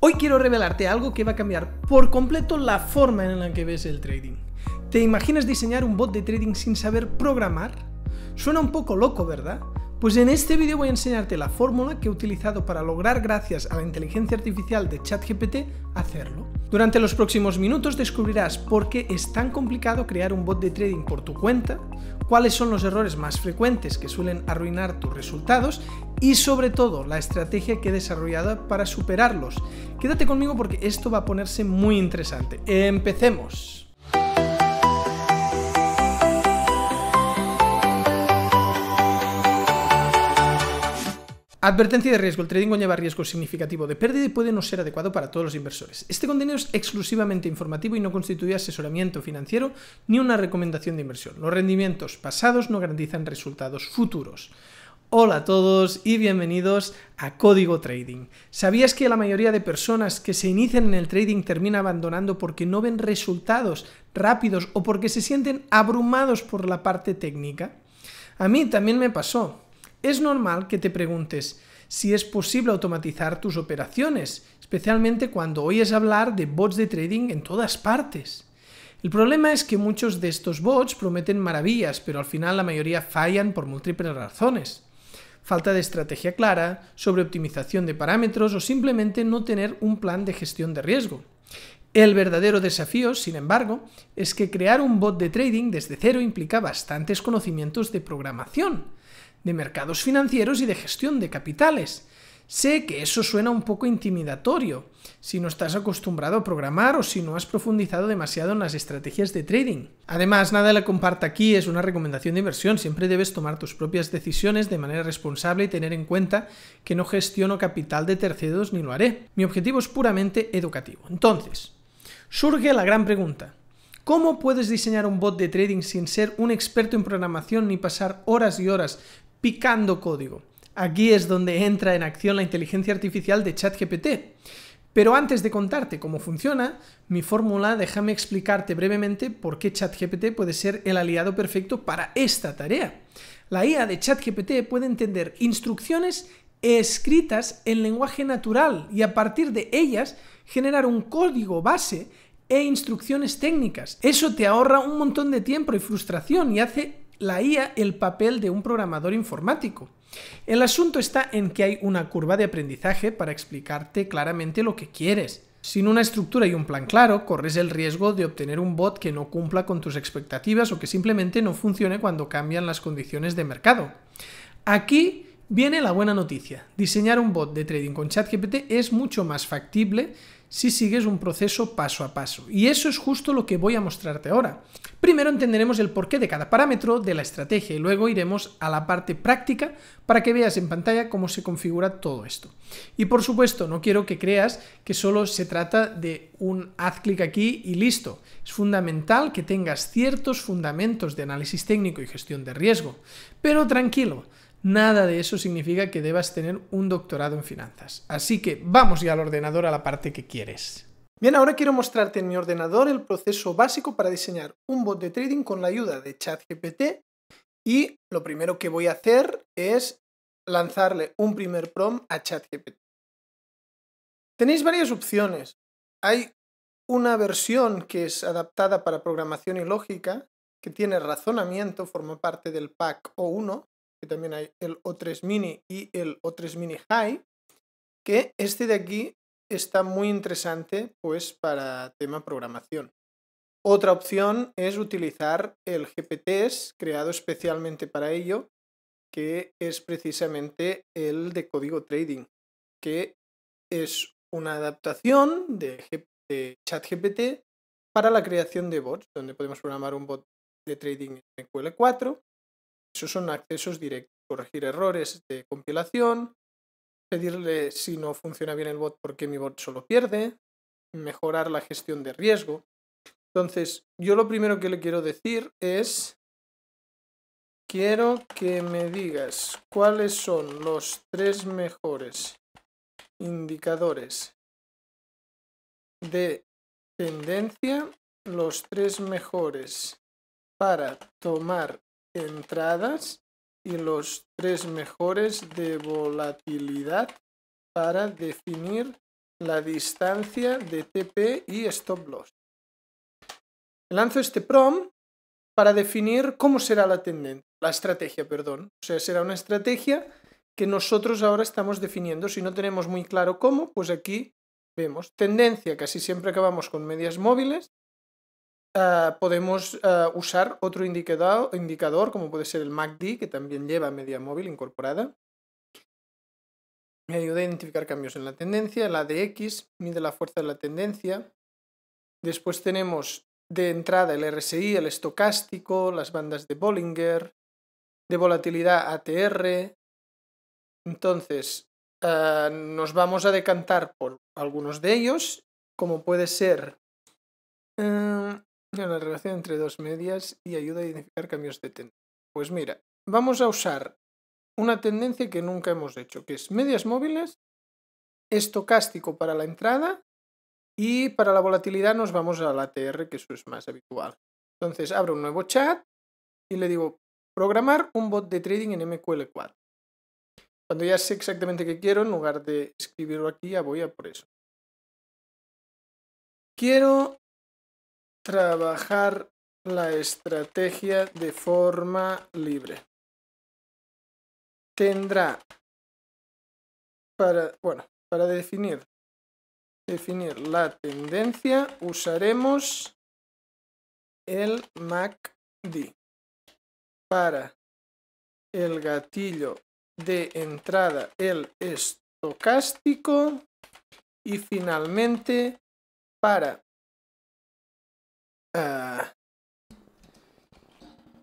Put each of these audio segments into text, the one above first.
Hoy quiero revelarte algo que va a cambiar por completo la forma en la que ves el trading. ¿Te imaginas diseñar un bot de trading sin saber programar? Suena un poco loco, ¿verdad? Pues en este vídeo voy a enseñarte la fórmula que he utilizado para lograr gracias a la inteligencia artificial de ChatGPT hacerlo. Durante los próximos minutos descubrirás por qué es tan complicado crear un bot de trading por tu cuenta, cuáles son los errores más frecuentes que suelen arruinar tus resultados y sobre todo la estrategia que he desarrollado para superarlos. Quédate conmigo porque esto va a ponerse muy interesante. Empecemos. Advertencia de riesgo. El trading conlleva riesgo significativo de pérdida y puede no ser adecuado para todos los inversores. Este contenido es exclusivamente informativo y no constituye asesoramiento financiero ni una recomendación de inversión. Los rendimientos pasados no garantizan resultados futuros. Hola a todos y bienvenidos a Código Trading. ¿Sabías que la mayoría de personas que se inician en el trading termina abandonando porque no ven resultados rápidos o porque se sienten abrumados por la parte técnica? A mí también me pasó. Es normal que te preguntes si es posible automatizar tus operaciones, especialmente cuando oyes hablar de bots de trading en todas partes. El problema es que muchos de estos bots prometen maravillas, pero al final la mayoría fallan por múltiples razones. Falta de estrategia clara, sobreoptimización de parámetros o simplemente no tener un plan de gestión de riesgo. El verdadero desafío, sin embargo, es que crear un bot de trading desde cero implica bastantes conocimientos de programación de mercados financieros y de gestión de capitales. Sé que eso suena un poco intimidatorio si no estás acostumbrado a programar o si no has profundizado demasiado en las estrategias de trading. Además, nada le comparto aquí, es una recomendación de inversión, siempre debes tomar tus propias decisiones de manera responsable y tener en cuenta que no gestiono capital de terceros ni lo haré. Mi objetivo es puramente educativo. Entonces, surge la gran pregunta. ¿Cómo puedes diseñar un bot de trading sin ser un experto en programación ni pasar horas y horas picando código. Aquí es donde entra en acción la inteligencia artificial de ChatGPT. Pero antes de contarte cómo funciona, mi fórmula, déjame explicarte brevemente por qué ChatGPT puede ser el aliado perfecto para esta tarea. La IA de ChatGPT puede entender instrucciones escritas en lenguaje natural y a partir de ellas generar un código base e instrucciones técnicas. Eso te ahorra un montón de tiempo y frustración y hace la IA el papel de un programador informático. El asunto está en que hay una curva de aprendizaje para explicarte claramente lo que quieres. Sin una estructura y un plan claro, corres el riesgo de obtener un bot que no cumpla con tus expectativas o que simplemente no funcione cuando cambian las condiciones de mercado. Aquí viene la buena noticia. Diseñar un bot de trading con ChatGPT es mucho más factible si sigues un proceso paso a paso. Y eso es justo lo que voy a mostrarte ahora. Primero entenderemos el porqué de cada parámetro de la estrategia y luego iremos a la parte práctica para que veas en pantalla cómo se configura todo esto. Y por supuesto, no quiero que creas que solo se trata de un haz clic aquí y listo. Es fundamental que tengas ciertos fundamentos de análisis técnico y gestión de riesgo. Pero tranquilo, nada de eso significa que debas tener un doctorado en finanzas. Así que vamos ya al ordenador a la parte que quieres. Bien, ahora quiero mostrarte en mi ordenador el proceso básico para diseñar un bot de trading con la ayuda de ChatGPT y lo primero que voy a hacer es lanzarle un primer prompt a ChatGPT. Tenéis varias opciones. Hay una versión que es adaptada para programación y lógica, que tiene razonamiento, forma parte del pack O1, que también hay el O3 Mini y el O3 Mini High, que este de aquí está muy interesante pues para tema programación. Otra opción es utilizar el GPTs creado especialmente para ello, que es precisamente el de código trading, que es una adaptación de, de ChatGPT para la creación de bots, donde podemos programar un bot de trading en QL4 esos son accesos directos. Corregir errores de compilación, pedirle si no funciona bien el bot porque mi bot solo pierde, mejorar la gestión de riesgo. Entonces, yo lo primero que le quiero decir es, quiero que me digas cuáles son los tres mejores indicadores de tendencia, los tres mejores para tomar entradas y los tres mejores de volatilidad para definir la distancia de TP y stop loss. Lanzo este prom para definir cómo será la tendencia, la estrategia, perdón. O sea, será una estrategia que nosotros ahora estamos definiendo. Si no tenemos muy claro cómo, pues aquí vemos tendencia, casi siempre acabamos con medias móviles, eh, podemos eh, usar otro indicador, como puede ser el MACD, que también lleva media móvil incorporada. Me ayuda a identificar cambios en la tendencia. La DX mide la fuerza de la tendencia. Después tenemos de entrada el RSI, el estocástico, las bandas de Bollinger, de volatilidad ATR. Entonces, eh, nos vamos a decantar por algunos de ellos, como puede ser la relación entre dos medias y ayuda a identificar cambios de tendencia. Pues mira, vamos a usar una tendencia que nunca hemos hecho, que es medias móviles, estocástico para la entrada y para la volatilidad nos vamos a la TR, que eso es más habitual. Entonces abro un nuevo chat y le digo programar un bot de trading en MQL4. Cuando ya sé exactamente qué quiero, en lugar de escribirlo aquí, ya voy a por eso. Quiero trabajar la estrategia de forma libre. Tendrá para, bueno, para definir definir la tendencia usaremos el MACD. Para el gatillo de entrada el estocástico y finalmente para Ah,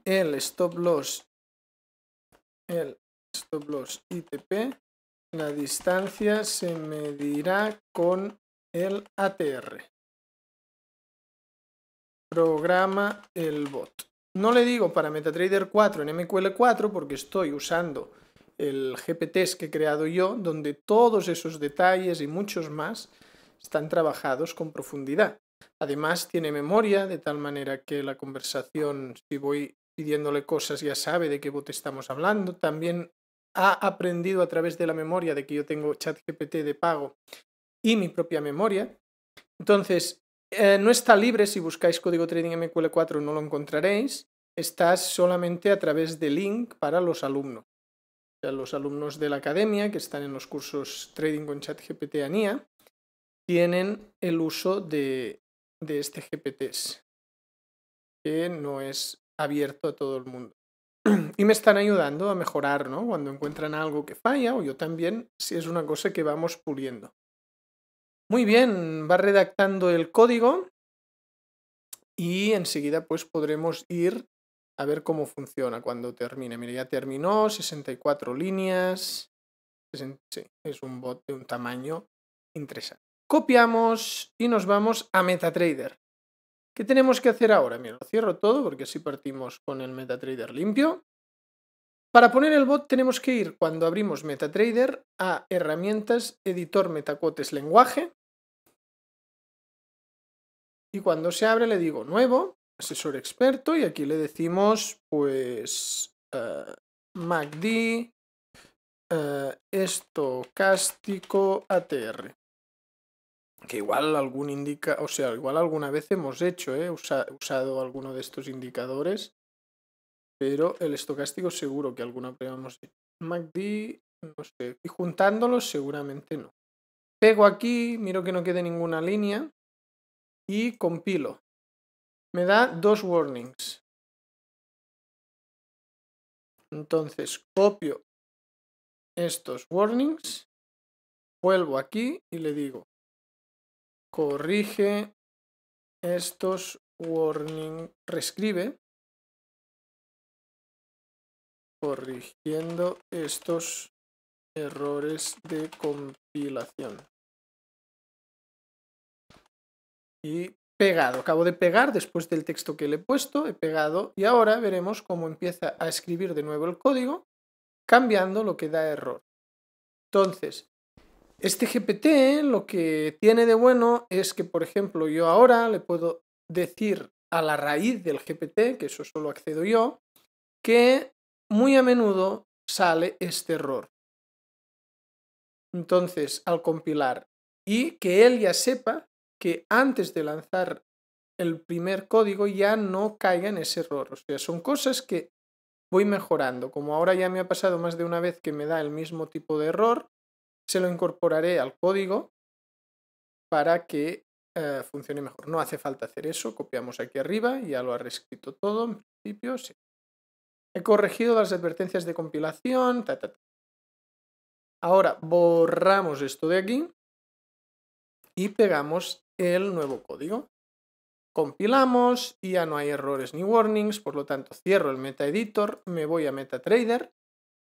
el stop loss, el stop loss ITP, la distancia se medirá con el ATR. Programa el bot. No le digo para MetaTrader 4 en MQL4 porque estoy usando el GPTs que he creado yo, donde todos esos detalles y muchos más están trabajados con profundidad. Además, tiene memoria, de tal manera que la conversación, si voy pidiéndole cosas, ya sabe de qué bot estamos hablando. También ha aprendido a través de la memoria de que yo tengo ChatGPT de pago y mi propia memoria. Entonces, eh, no está libre, si buscáis código trading MQL4 no lo encontraréis, está solamente a través de link para los alumnos. los alumnos de la academia que están en los cursos trading con ChatGPT ANIA tienen el uso de, de este GPTs, que no es abierto a todo el mundo. Y me están ayudando a mejorar, ¿no? Cuando encuentran algo que falla, o yo también, si es una cosa que vamos puliendo. Muy bien, va redactando el código y enseguida pues podremos ir a ver cómo funciona cuando termine. Mira, ya terminó, 64 líneas. es un bot de un tamaño interesante copiamos y nos vamos a MetaTrader. ¿Qué tenemos que hacer ahora? Mira, lo cierro todo porque así partimos con el MetaTrader limpio. Para poner el bot tenemos que ir cuando abrimos MetaTrader a herramientas, editor metacotes lenguaje. Y cuando se abre le digo nuevo, asesor experto y aquí le decimos pues eh, MACD esto, eh, estocástico ATR que igual algún indica, o sea, igual alguna vez hemos hecho, ¿eh? usado alguno de estos indicadores, pero el estocástico seguro que alguna vez hemos hecho. MACD, no sé, y juntándolos seguramente no. Pego aquí, miro que no quede ninguna línea y compilo. Me da dos warnings. Entonces, copio estos warnings, vuelvo aquí y le digo corrige estos warning, reescribe corrigiendo estos errores de compilación. Y pegado, acabo de pegar después del texto que le he puesto, he pegado y ahora veremos cómo empieza a escribir de nuevo el código cambiando lo que da error. Entonces, este GPT lo que tiene de bueno es que, por ejemplo, yo ahora le puedo decir a la raíz del GPT, que eso solo accedo yo, que muy a menudo sale este error. Entonces, al compilar, y que él ya sepa que antes de lanzar el primer código ya no caiga en ese error. O sea, son cosas que voy mejorando. Como ahora ya me ha pasado más de una vez que me da el mismo tipo de error, se lo incorporaré al código para que eh, funcione mejor. No hace falta hacer eso, copiamos aquí arriba, ya lo ha reescrito todo, en principio, He corregido las advertencias de compilación, Ahora borramos esto de aquí y pegamos el nuevo código. Compilamos y ya no hay errores ni warnings, por lo tanto cierro el meta editor, me voy a MetaTrader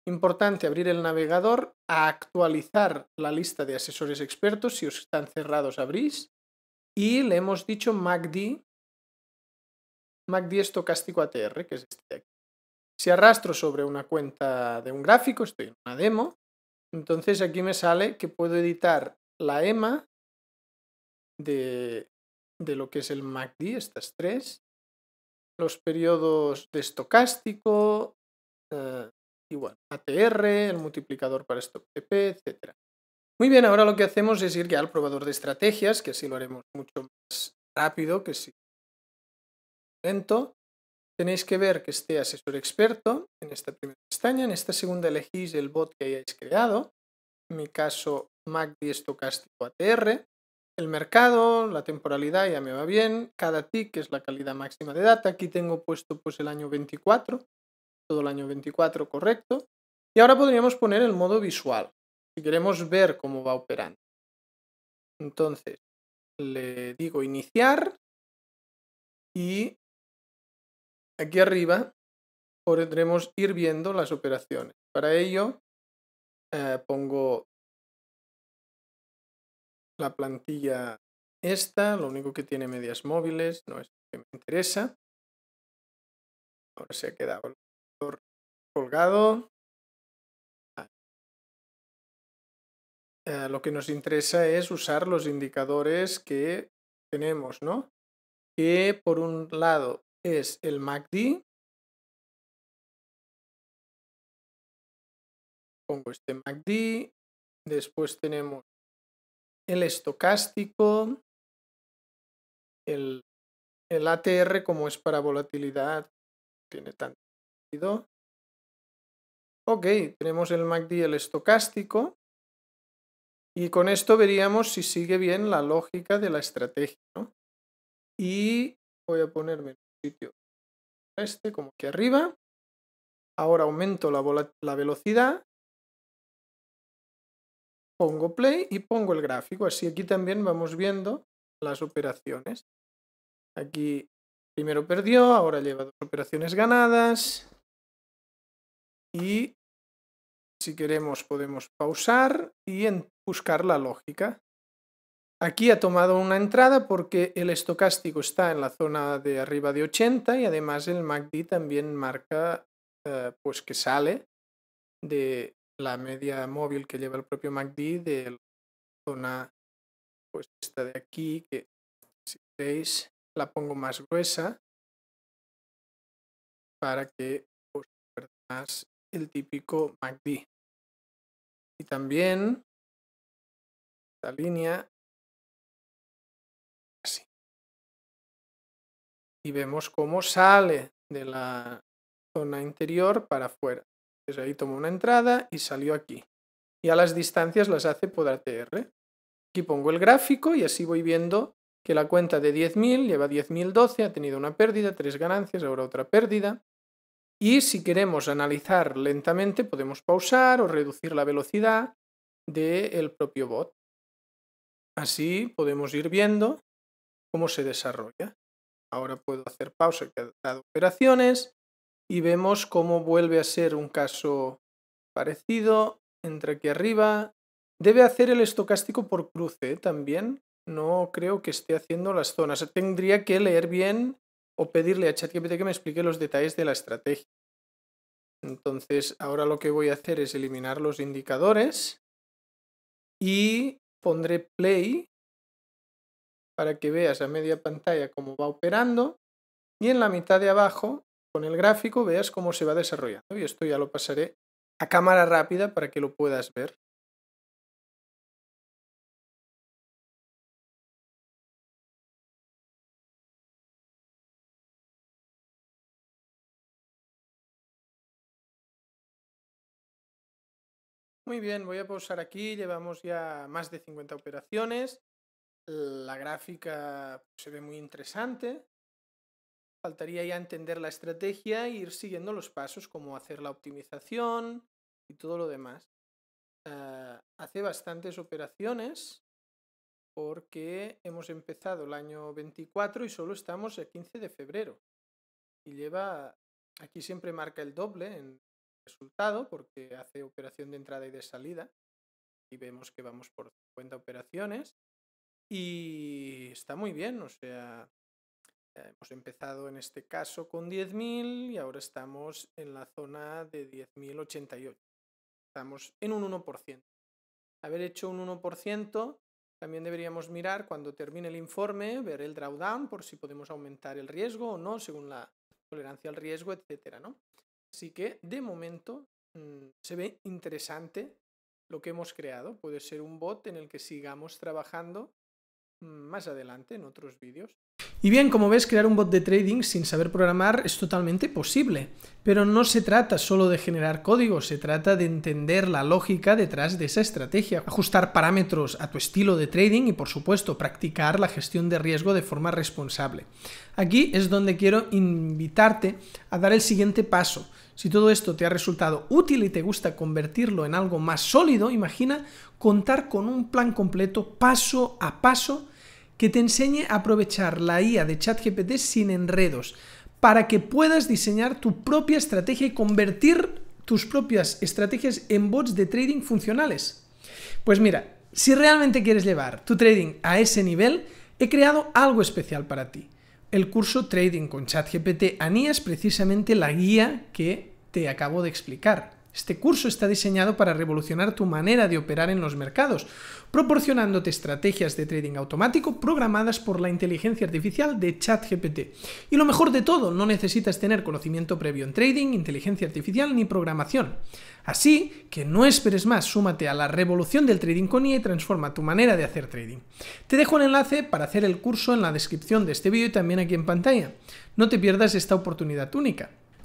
Importante abrir el navegador, a actualizar la lista de asesores expertos, si os están cerrados abrís, y le hemos dicho MACD, MACD estocástico ATR, que es este de aquí. Si arrastro sobre una cuenta de un gráfico, estoy en una demo, entonces aquí me sale que puedo editar la EMA de, de lo que es el MACD, estas tres, los periodos de estocástico, eh, igual ATR, el multiplicador para TP etc. Muy bien, ahora lo que hacemos es ir ya al probador de estrategias, que así lo haremos mucho más rápido que si lento. Tenéis que ver que esté asesor experto en esta primera pestaña. En esta segunda elegís el bot que hayáis creado. En mi caso, MACD estocástico ATR. El mercado, la temporalidad ya me va bien. Cada tick es la calidad máxima de data. Aquí tengo puesto pues el año 24 todo el año 24, correcto. Y ahora podríamos poner el modo visual, si queremos ver cómo va operando. Entonces, le digo iniciar y aquí arriba podremos ir viendo las operaciones. Para ello, eh, pongo la plantilla esta, lo único que tiene medias móviles, no es lo que me interesa. Ahora se ha quedado colgado. Ah. Eh, lo que nos interesa es usar los indicadores que tenemos, ¿no? Que por un lado es el MACD. Pongo este MACD. Después tenemos el estocástico, el, el ATR como es para volatilidad, tiene tanto sentido. Ok, tenemos el MACD el estocástico. Y con esto veríamos si sigue bien la lógica de la estrategia. Y voy a ponerme en un sitio este, como aquí arriba. Ahora aumento la, la velocidad. Pongo play y pongo el gráfico. Así aquí también vamos viendo las operaciones. Aquí primero perdió, ahora lleva dos operaciones ganadas. Y si queremos podemos pausar y en buscar la lógica. Aquí ha tomado una entrada porque el estocástico está en la zona de arriba de 80 y además el MACD también marca eh, pues que sale de la media móvil que lleva el propio MACD de la zona pues esta de aquí que si veis la pongo más gruesa para que os pues, más el típico MACD. Y también esta línea así. Y vemos cómo sale de la zona interior para afuera. Entonces ahí tomó una entrada y salió aquí. Y a las distancias las hace por ATR. Aquí pongo el gráfico y así voy viendo que la cuenta de 10.000 lleva 10.012, ha tenido una pérdida, tres ganancias, ahora otra pérdida. Y si queremos analizar lentamente, podemos pausar o reducir la velocidad del propio bot. Así podemos ir viendo cómo se desarrolla. Ahora puedo hacer pausa ha dado operaciones y vemos cómo vuelve a ser un caso parecido. Entra aquí arriba. Debe hacer el estocástico por cruce también. No creo que esté haciendo las zonas. Tendría que leer bien o pedirle a ChatGPT que me explique los detalles de la estrategia. Entonces, ahora lo que voy a hacer es eliminar los indicadores y pondré play para que veas a media pantalla cómo va operando y en la mitad de abajo con el gráfico veas cómo se va desarrollando. Y esto ya lo pasaré a cámara rápida para que lo puedas ver. Muy bien, voy a pausar aquí. Llevamos ya más de 50 operaciones. La gráfica se ve muy interesante. Faltaría ya entender la estrategia e ir siguiendo los pasos, como hacer la optimización y todo lo demás. Ah, hace bastantes operaciones porque hemos empezado el año 24 y solo estamos el 15 de febrero. Y lleva, aquí siempre marca el doble en resultado porque hace operación de entrada y de salida y vemos que vamos por 50 operaciones y está muy bien, o sea, hemos empezado en este caso con 10.000 y ahora estamos en la zona de 10.088. Estamos en un 1%. Haber hecho un 1%, también deberíamos mirar cuando termine el informe, ver el drawdown por si podemos aumentar el riesgo o no, según la tolerancia al riesgo, etcétera, ¿no? Así que de momento mm, se ve interesante lo que hemos creado. Puede ser un bot en el que sigamos trabajando mm, más adelante en otros vídeos. Y bien, como ves, crear un bot de trading sin saber programar es totalmente posible, pero no se trata solo de generar código, se trata de entender la lógica detrás de esa estrategia, ajustar parámetros a tu estilo de trading y, por supuesto, practicar la gestión de riesgo de forma responsable. Aquí es donde quiero invitarte a dar el siguiente paso. Si todo esto te ha resultado útil y te gusta convertirlo en algo más sólido, imagina contar con un plan completo paso a paso que te enseñe a aprovechar la IA de ChatGPT sin enredos, para que puedas diseñar tu propia estrategia y convertir tus propias estrategias en bots de trading funcionales. Pues mira, si realmente quieres llevar tu trading a ese nivel, he creado algo especial para ti. El curso Trading con ChatGPT Anía es precisamente la guía que te acabo de explicar. Este curso está diseñado para revolucionar tu manera de operar en los mercados, proporcionándote estrategias de trading automático programadas por la inteligencia artificial de ChatGPT. Y lo mejor de todo, no necesitas tener conocimiento previo en trading, inteligencia artificial ni programación. Así que no esperes más, súmate a la revolución del trading con e IA y transforma tu manera de hacer trading. Te dejo el enlace para hacer el curso en la descripción de este vídeo y también aquí en pantalla. No te pierdas esta oportunidad única.